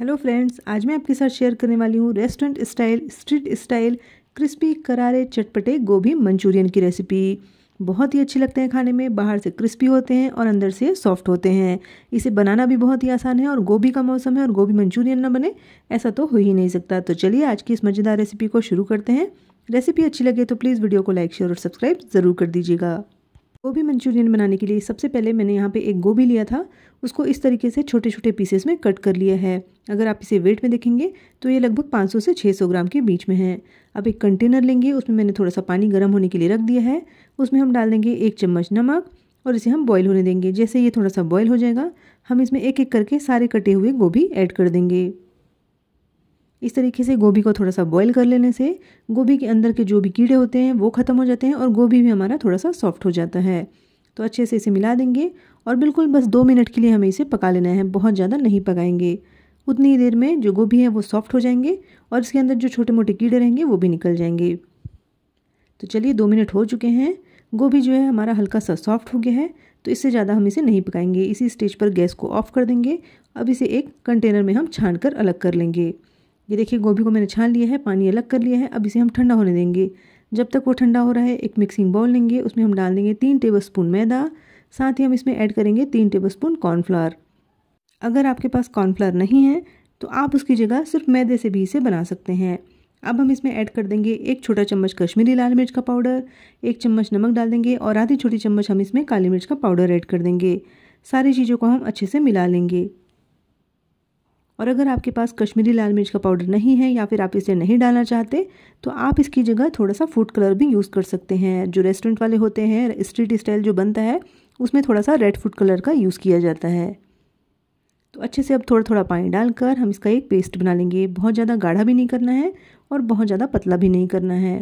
hello friends आज मैं आपके साथ शेयर करने वाली हूँ restaurant style street style crispy करारे चटपटे गोभी मंचूरियन की रेसिपी बहुत ही अच्छे लगते हैं खाने में बाहर से क्रिस्पी होते हैं और अंदर से सॉफ्ट होते हैं इसे बनाना भी बहुत ही आसान है और गोभी का मौसम है और गोभी मंचूरियन ना बने ऐसा तो हो ही नहीं सकता तो चलिए आज की इस मज़ेदार रेसिपी को शुरू करते हैं रेसिपी अच्छी लगे तो प्लीज़ वीडियो को लाइक शेयर और सब्सक्राइब ज़रूर कर दीजिएगा गोभी मंचूरियन बनाने के लिए सबसे पहले मैंने यहाँ पे एक गोभी लिया था उसको इस तरीके से छोटे छोटे पीसेस में कट कर लिया है अगर आप इसे वेट में देखेंगे तो ये लगभग 500 से 600 ग्राम के बीच में है अब एक कंटेनर लेंगे उसमें मैंने थोड़ा सा पानी गर्म होने के लिए रख दिया है उसमें हम डाल देंगे एक चम्मच नमक और इसे हम बॉयल होने देंगे जैसे ये थोड़ा सा बॉयल हो जाएगा हम इसमें एक एक करके सारे कटे हुए गोभी ऐड कर देंगे इस तरीके से गोभी को थोड़ा सा बॉईल कर लेने से गोभी के अंदर के जो भी कीड़े होते हैं वो ख़त्म हो जाते हैं और गोभी भी हमारा थोड़ा सा सॉफ्ट हो जाता है तो अच्छे से इसे मिला देंगे और बिल्कुल बस दो मिनट के लिए हमें इसे पका लेना है बहुत ज़्यादा नहीं पकाएंगे उतनी ही देर में जो गोभी है वो सॉफ्ट हो जाएंगे और इसके अंदर जो छोटे मोटे कीड़े रहेंगे वो भी निकल जाएंगे तो चलिए दो मिनट हो चुके हैं गोभी जो है हमारा हल्का सा सॉफ्ट हो गया है तो इससे ज़्यादा हम इसे नहीं पकाएंगे इसी स्टेज पर गैस को ऑफ कर देंगे अब इसे एक कंटेनर में हम छान कर अलग कर लेंगे ये देखिए गोभी को मैंने छान लिया है पानी अलग कर लिया है अब इसे हम ठंडा होने देंगे जब तक वो ठंडा हो रहा है एक मिक्सिंग बाउल लेंगे उसमें हम डाल देंगे तीन टेबलस्पून मैदा साथ ही हम इसमें ऐड करेंगे तीन टेबलस्पून कॉर्नफ्लावर अगर आपके पास कॉर्नफ्लावर नहीं है तो आप उसकी जगह सिर्फ मैदे से भी इसे बना सकते हैं अब हम इसमें ऐड कर देंगे एक छोटा चम्मच कश्मीरी लाल मिर्च का पाउडर एक चम्मच नमक डाल देंगे और आधी छोटी चम्मच हम इसमें काली मिर्च का पाउडर ऐड कर देंगे सारी चीज़ों को हम अच्छे से मिला लेंगे और अगर आपके पास कश्मीरी लाल मिर्च का पाउडर नहीं है या फिर आप इसे नहीं डालना चाहते तो आप इसकी जगह थोड़ा सा फूड कलर भी यूज़ कर सकते हैं जो रेस्टोरेंट वाले होते हैं स्ट्रीट स्टाइल जो बनता है उसमें थोड़ा सा रेड फूड कलर का यूज़ किया जाता है तो अच्छे से अब थोड़ा थोड़ा पानी डालकर हम इसका एक पेस्ट बना लेंगे बहुत ज़्यादा गाढ़ा भी नहीं करना है और बहुत ज़्यादा पतला भी नहीं करना है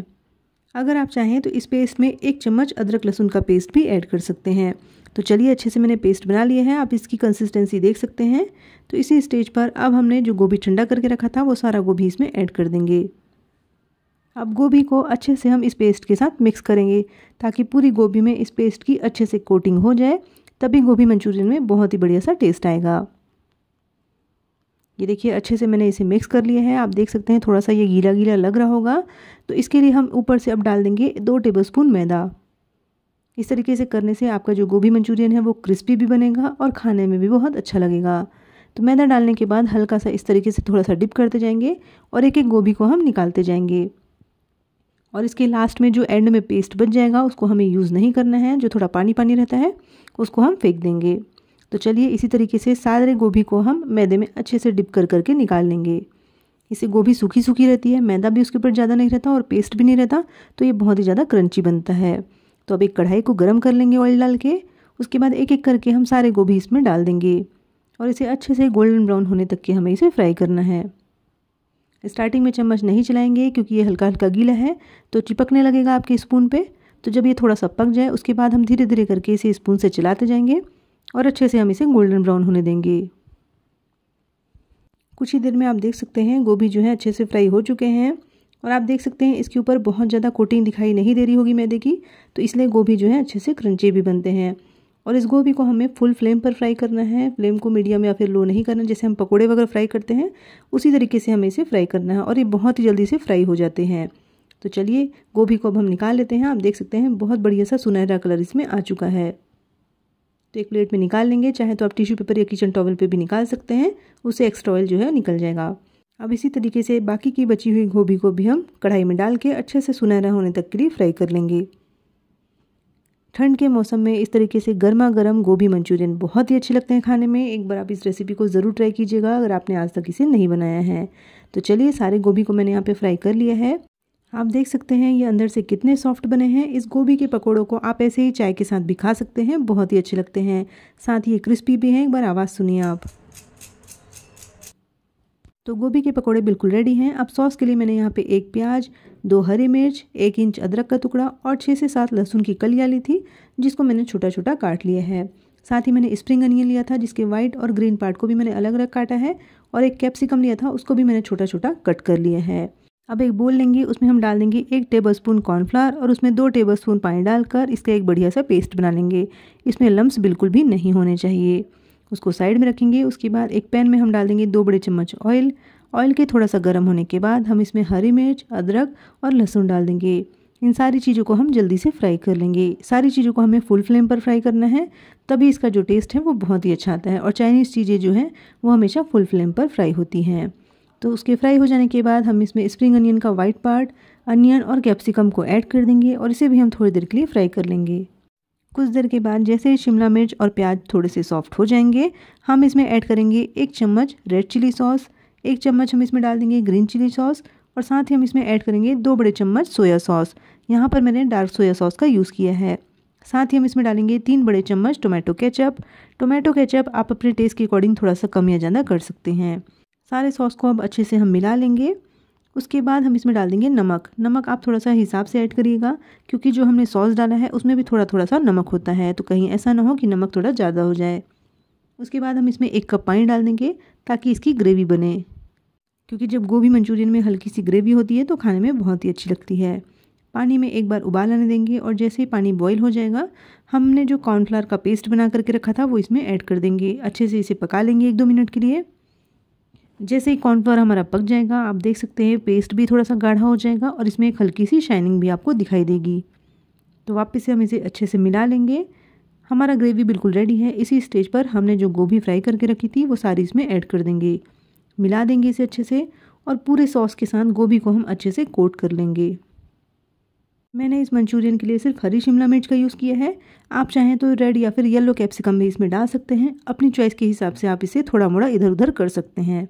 अगर आप चाहें तो इस पेस्ट में एक चम्मच अदरक लहसुन का पेस्ट भी ऐड कर सकते हैं तो चलिए अच्छे से मैंने पेस्ट बना लिया है आप इसकी कंसिस्टेंसी देख सकते हैं तो इसी स्टेज पर अब हमने जो गोभी ठंडा करके रखा था वो सारा गोभी इसमें ऐड कर देंगे अब गोभी को अच्छे से हम इस पेस्ट के साथ मिक्स करेंगे ताकि पूरी गोभी में इस पेस्ट की अच्छे से कोटिंग हो जाए तभी गोभी मंचूरियन में बहुत ही बढ़िया सा टेस्ट आएगा ये देखिए अच्छे से मैंने इसे मिक्स कर लिया है आप देख सकते हैं थोड़ा सा ये गीला गीला लग रहा होगा तो इसके लिए हम ऊपर से अब डाल देंगे दो टेबलस्पून मैदा इस तरीके से करने से आपका जो गोभी मंचूरियन है वो क्रिस्पी भी बनेगा और खाने में भी बहुत अच्छा लगेगा तो मैदा डालने के बाद हल्का सा इस तरीके से थोड़ा सा डिप करते जाएंगे और एक एक गोभी को हम निकालते जाएंगे और इसके लास्ट में जो एंड में पेस्ट बच जाएगा उसको हमें यूज़ नहीं करना है जो थोड़ा पानी पानी रहता है उसको हम फेंक देंगे तो चलिए इसी तरीके से सारे गोभी को हम मैदे में अच्छे से डिप कर करके निकाल लेंगे इसे गोभी सूखी सूखी रहती है मैदा भी उसके ऊपर ज़्यादा नहीं रहता और पेस्ट भी नहीं रहता तो ये बहुत ही ज़्यादा क्रंची बनता है तो अब एक कढ़ाई को गर्म कर लेंगे ऑयल डाल के उसके बाद एक एक करके हम सारे गोभी इसमें डाल देंगे और इसे अच्छे से गोल्डन ब्राउन होने तक के हमें इसे फ्राई करना है स्टार्टिंग में चम्मच नहीं चलाएंगे क्योंकि ये हल्का हल्का गीला है तो चिपकने लगेगा आपके स्पून पे तो जब ये थोड़ा सा पक जाए उसके बाद हम धीरे धीरे करके इसे स्पून से चलाते जाएंगे और अच्छे से हम इसे गोल्डन ब्राउन होने देंगे कुछ ही देर में आप देख सकते हैं गोभी जो है अच्छे से फ्राई हो चुके हैं और आप देख सकते हैं इसके ऊपर बहुत ज़्यादा कोटिंग दिखाई नहीं दे रही होगी मैदे की तो इसलिए गोभी जो है अच्छे से क्रंची भी बनते हैं और इस गोभी को हमें फुल फ्लेम पर फ्राई करना है फ्लेम को मीडियम या फिर लो नहीं करना जैसे हम पकोड़े वगैरह फ्राई करते हैं उसी तरीके से हमें इसे फ्राई करना है और ये बहुत ही जल्दी से फ्राई हो जाते हैं तो चलिए गोभी को अब हम निकाल लेते हैं आप देख सकते हैं बहुत बढ़िया सा सुनहरा कलर इसमें आ चुका है तो एक प्लेट में निकाल लेंगे चाहे तो आप टिश्यू पेपर या किचन टॉवल पे भी निकाल सकते हैं उससे एक्स्ट्रा ऑयल जो है निकल जाएगा अब इसी तरीके से बाकी की बची हुई गोभी को भी हम कढ़ाई में डाल के अच्छे से सुनहरा होने तक के लिए फ्राई कर लेंगे ठंड के मौसम में इस तरीके से गर्मा गर्म गोभी मंचूरियन बहुत ही अच्छे लगते हैं खाने में एक बार आप इस रेसिपी को ज़रूर ट्राई कीजिएगा अगर आपने आज तक इसे नहीं बनाया है तो चलिए सारे गोभी को मैंने यहाँ पे फ्राई कर लिया है आप देख सकते हैं ये अंदर से कितने सॉफ्ट बने हैं इस गोभी के पकौड़ों को आप ऐसे ही चाय के साथ भी खा सकते हैं बहुत ही अच्छे लगते हैं साथ ही ये क्रिस्पी भी हैं एक बार आवाज़ सुनिए आप तो गोभी के पकौड़े बिल्कुल रेडी हैं अब सॉस के लिए मैंने यहाँ पे एक प्याज दो हरी मिर्च एक इंच अदरक का टुकड़ा और छः से सात लहसुन की कलियाँ ली थी जिसको मैंने छोटा छोटा काट लिया है साथ ही मैंने स्प्रिंग अनियन लिया था जिसके वाइट और ग्रीन पार्ट को भी मैंने अलग अलग काटा है और एक कैप्सिकम लिया था उसको भी मैंने छोटा छोटा कट कर लिया है अब एक बोल लेंगे उसमें हम डाल देंगे एक टेबल स्पून कॉर्नफ्लावर और उसमें दो टेबल स्पून पानी डालकर इसका एक बढ़िया सा पेस्ट बना लेंगे इसमें लम्ब बिल्कुल भी नहीं होने चाहिए उसको साइड में रखेंगे उसके बाद एक पैन में हम डाल देंगे दो बड़े चम्मच ऑयल ऑयल के थोड़ा सा गर्म होने के बाद हम इसमें हरी मिर्च अदरक और लहसुन डाल देंगे इन सारी चीज़ों को हम जल्दी से फ्राई कर लेंगे सारी चीज़ों को हमें फुल फ्लेम पर फ्राई करना है तभी इसका जो टेस्ट है वो बहुत ही अच्छा आता है और चाइनीज़ चीज़ें जो हैं वो हमेशा फुल फ्लेम पर फ्राई होती हैं तो उसके फ्राई हो जाने के बाद हम इसमें स्प्रिंग अनियन का वाइट पार्ट अनियन और कैप्सिकम को ऐड कर देंगे और इसे भी हम थोड़ी देर के लिए फ्राई कर लेंगे कुछ देर के बाद जैसे ही शिमला मिर्च और प्याज थोड़े से सॉफ्ट हो जाएंगे हम इसमें ऐड करेंगे एक चम्मच रेड चिली सॉस एक चम्मच हम इसमें डाल देंगे ग्रीन चिली सॉस और साथ ही हम इसमें ऐड करेंगे दो बड़े चम्मच सोया सॉस यहाँ पर मैंने डार्क सोया सॉस का यूज़ किया है साथ ही हम इसमें डालेंगे तीन बड़े चम्मच टोमेटो केचप टोमेटो केचप आप अपने टेस्ट के अकॉर्डिंग थोड़ा सा कम या ज़्यादा कर सकते हैं सारे सॉस को अब अच्छे से हम मिला लेंगे उसके बाद हम इसमें डाल देंगे नमक नमक आप थोड़ा सा हिसाब से ऐड करिएगा क्योंकि जो हमने सॉस डाला है उसमें भी थोड़ा थोड़ा सा नमक होता है तो कहीं ऐसा ना हो कि नमक थोड़ा ज़्यादा हो जाए उसके बाद हम इसमें एक कप पानी डाल देंगे ताकि इसकी ग्रेवी बने क्योंकि जब गोभी मंचूरियन में हल्की सी ग्रेवी होती है तो खाने में बहुत ही अच्छी लगती है पानी में एक बार उबाल आने देंगे और जैसे ही पानी बॉईल हो जाएगा हमने जो कॉर्नफ्लावर का पेस्ट बना करके रखा था वो इसमें ऐड कर देंगे अच्छे से इसे पका लेंगे एक दो मिनट के लिए जैसे ही कॉर्नफ्लोर हमारा पक जाएगा आप देख सकते हैं पेस्ट भी थोड़ा सा गाढ़ा हो जाएगा और इसमें एक हल्की सी शाइनिंग भी आपको दिखाई देगी तो वापस से हम इसे अच्छे से मिला लेंगे हमारा ग्रेवी बिल्कुल रेडी है इसी स्टेज पर हमने जो गोभी फ्राई करके रखी थी वो सारी इसमें ऐड कर देंगे मिला देंगे इसे अच्छे से और पूरे सॉस के साथ गोभी को हम अच्छे से कोट कर लेंगे मैंने इस मंचूरियन के लिए सिर्फ हरी शिमला मिर्च का यूज़ किया है आप चाहें तो रेड या फिर येलो कैप्सिकम भी इसमें डाल सकते हैं अपनी चॉइस के हिसाब से आप इसे थोड़ा मोड़ा इधर उधर कर सकते हैं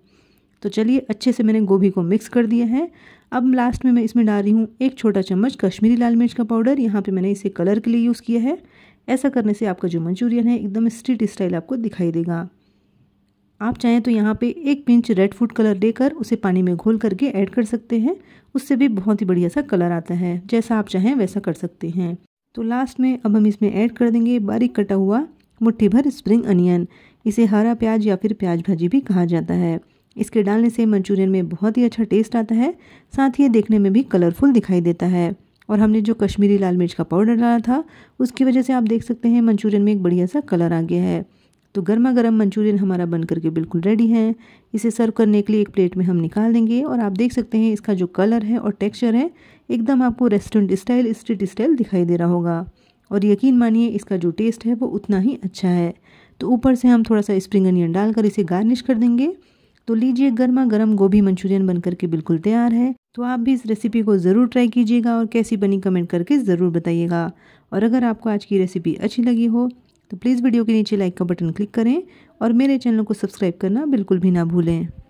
तो चलिए अच्छे से मैंने गोभी को मिक्स कर दिया है अब लास्ट में मैं इसमें डाल रही हूँ एक छोटा चम्मच कश्मीरी लाल मिर्च का पाउडर यहाँ पे मैंने इसे कलर के लिए यूज़ किया है ऐसा करने से आपका जो मंचूरियन है एकदम स्ट्रीट स्टाइल आपको दिखाई देगा आप चाहें तो यहाँ पे एक पिंच रेड फूड कलर लेकर उसे पानी में घोल करके ऐड कर सकते हैं उससे भी बहुत ही बढ़िया सा कलर आता है जैसा आप चाहें वैसा कर सकते हैं तो लास्ट में अब हम इसमें ऐड कर देंगे बारीक कटा हुआ मुट्ठी भर स्प्रिंग अनियन इसे हरा प्याज या फिर प्याज भाजी भी कहा जाता है इसके डालने से मंचूरियन में बहुत ही अच्छा टेस्ट आता है साथ ही ये देखने में भी कलरफुल दिखाई देता है और हमने जो कश्मीरी लाल मिर्च का पाउडर डाला था उसकी वजह से आप देख सकते हैं मंचूरियन में एक बढ़िया सा कलर आ गया है तो गर्मा गर्म मंचूरियन हमारा बन करके बिल्कुल रेडी है इसे सर्व करने के लिए एक प्लेट में हम निकाल देंगे और आप देख सकते हैं इसका जो कलर है और टेक्स्चर है एकदम आपको रेस्टोरेंट स्टाइल स्ट्रीट स्टाइल दिखाई दे रहा होगा और यकीन मानिए इसका जो टेस्ट है वो उतना ही अच्छा है तो ऊपर से हम थोड़ा सा स्प्रिंग अनियन डालकर इसे गार्निश कर देंगे तो लीजिए गर्मा गर्म गोभी मंचूरियन बनकर के बिल्कुल तैयार है तो आप भी इस रेसिपी को ज़रूर ट्राई कीजिएगा और कैसी बनी कमेंट करके ज़रूर बताइएगा और अगर आपको आज की रेसिपी अच्छी लगी हो तो प्लीज़ वीडियो के नीचे लाइक का बटन क्लिक करें और मेरे चैनल को सब्सक्राइब करना बिल्कुल भी ना भूलें